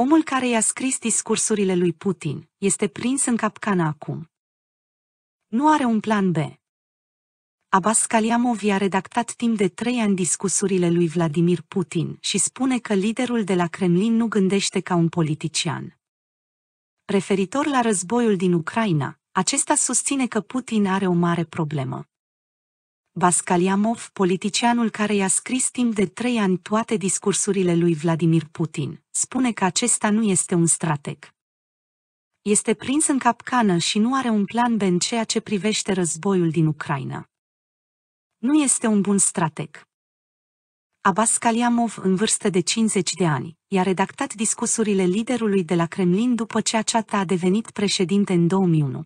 Omul care i-a scris discursurile lui Putin este prins în capcana acum. Nu are un plan B. Abbas Kaliamov i-a redactat timp de trei ani discursurile lui Vladimir Putin și spune că liderul de la Kremlin nu gândește ca un politician. Referitor la războiul din Ucraina, acesta susține că Putin are o mare problemă. Bascaliamov, politicianul care i-a scris timp de trei ani toate discursurile lui Vladimir Putin, spune că acesta nu este un strateg. Este prins în capcană și nu are un plan B în ceea ce privește războiul din Ucraina. Nu este un bun strateg. Abbas Kaliamov, în vârstă de 50 de ani, i-a redactat discursurile liderului de la Kremlin după ce aceasta a devenit președinte în 2001.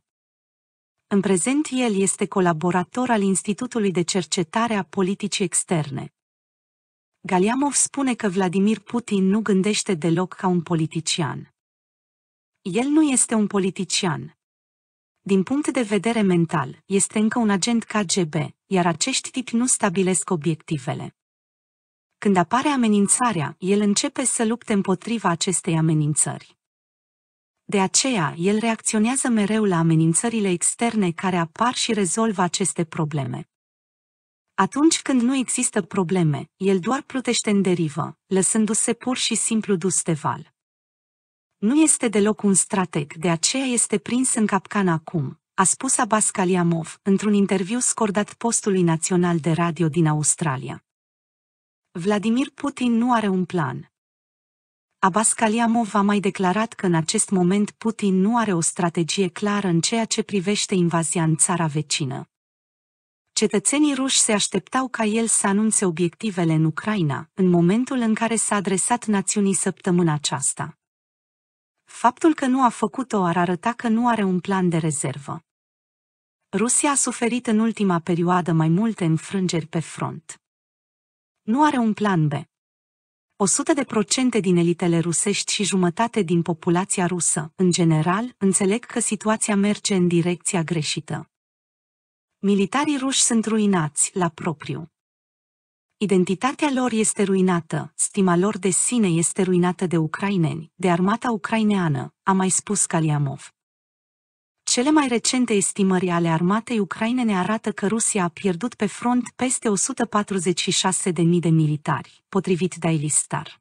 În prezent el este colaborator al Institutului de Cercetare a Politicii Externe. Galiamov spune că Vladimir Putin nu gândește deloc ca un politician. El nu este un politician. Din punct de vedere mental, este încă un agent KGB, iar acești tipi nu stabilesc obiectivele. Când apare amenințarea, el începe să lupte împotriva acestei amenințări. De aceea, el reacționează mereu la amenințările externe care apar și rezolvă aceste probleme. Atunci când nu există probleme, el doar plutește în derivă, lăsându-se pur și simplu dus de val. Nu este deloc un strateg, de aceea este prins în capcană acum, a spus Abbas Kaliamov într-un interviu scordat postului național de radio din Australia. Vladimir Putin nu are un plan, Kaliamov a mai declarat că în acest moment Putin nu are o strategie clară în ceea ce privește invazia în țara vecină. Cetățenii ruși se așteptau ca el să anunțe obiectivele în Ucraina, în momentul în care s-a adresat națiunii săptămâna aceasta. Faptul că nu a făcut-o ar arăta că nu are un plan de rezervă. Rusia a suferit în ultima perioadă mai multe înfrângeri pe front. Nu are un plan B. 100 de procente din elitele rusești și jumătate din populația rusă, în general, înțeleg că situația merge în direcția greșită. Militarii ruși sunt ruinați, la propriu. Identitatea lor este ruinată, stima lor de sine este ruinată de ucraineni, de armata ucraineană, a mai spus Kaliamov. Cele mai recente estimări ale armatei ucrainene arată că Rusia a pierdut pe front peste 146.000 de militari, potrivit Daily Star.